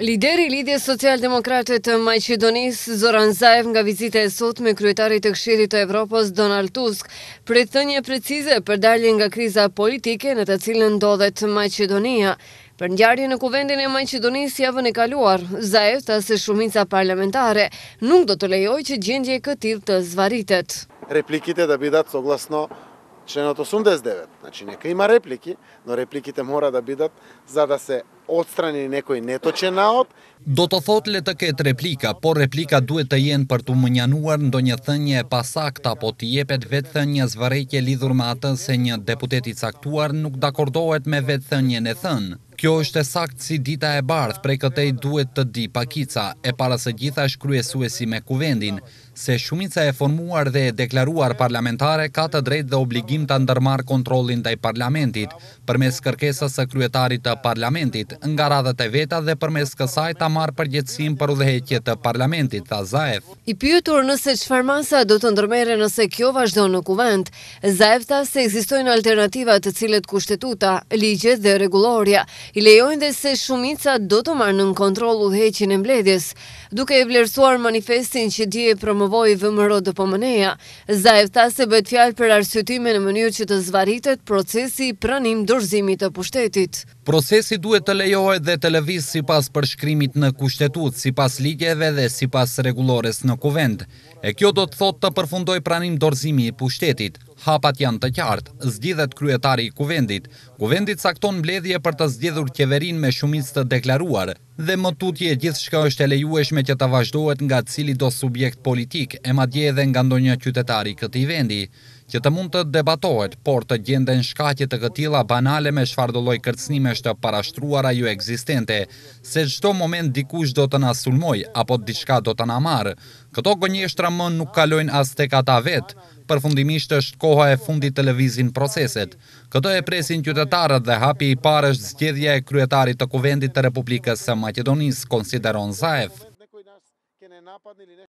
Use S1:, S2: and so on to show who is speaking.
S1: Lideri Lidje Socialdemokratet të Majqedonis, Zoran Zaev, nga vizite e sot me kryetari të kshirit të Evropës, Donald Tusk, për të një precize për dalje nga kriza politike në të cilën ndodhet Majqedonia. Për njarje në kuvendin e Majqedonis javën e kaluar, Zaev të se shumica parlamentare nuk do të lejoj që gjendje këtil të zvaritet.
S2: Replikite dhe bidat të glasno që në të sundes devet, në që një këjma repliki, në replikite mora dhe bidat za da se odstrani nekoj netoqe naot.
S3: Do të thot le të ketë replika, por replika duhet të jenë për të mënjanuar ndo një thënje e pasakt, apo të jepet vetë thënje zvarejke lidhur me atën se një deputetit saktuar nuk dakordohet me vetë thënje në thënë. Kjo është e sakt si dita e bardh, prej këtej duhet të di pakica, e para së gjitha është kryesuesi me kuvendin, se shumica e formuar dhe e deklaruar parlamentare ka të drejt dhe obligim të ndërmar kontrolin dhe i parlamentit, përmes kërkesa së kryetarit të parlamentit, nga radhët e veta dhe përmes kësaj ta marë përgjëtsim për udheqje të parlamentit, tha Zaev.
S1: I pyëtur nëse që farmasa do të ndërmere nëse kjo vazhdo në kuvend, Zaev ta se egzistojnë alternativat të cilet kushtetuta, ligje dhe reguloria, i lejojnë dhe se shumica do të marë në kontrol udheqin e mbledjes. Duke e vlerësuar manifestin që dje promovoj vëmëro dë pëmëneja, Zaev ta se bët fjalë për arsytime në mënyrë që të zvaritet procesi pranim dorëzimit të pushtetit.
S3: Procesi duhet të lejohet dhe të lëviz si pas përshkrimit në kushtetut, si pas ligjeve dhe si pas regulores në kuvend. E kjo do të thot të përfundoj pranim dorzimi i pushtetit. Hapat janë të qartë, zgjidhet kryetari i kuvendit. Kuvendit sakton mbledhje për të zgjidhur kjeverin me shumic të deklaruar dhe më tutje gjithë shka është e lejueshme që të vazhdohet nga cili do subjekt politik e madje edhe nga ndonjë qytetari këti vendi që të mund të debatohet, por të gjende në shkatje të këtila banale me shfardoloj kërcnime shtë parashtruara ju eksistente, se gjdo moment dikush do të nasulmoj, apo diçka do të namarë. Këto gënjeshtra më nuk kalojnë as të kata vetë, përfundimisht është koha e fundit televizin proceset. Këto e presin qytetarët dhe hapi i parë është zgjedhja e kryetarit të kuvendit të Republikës së Macedonisë, konsideron Zaev.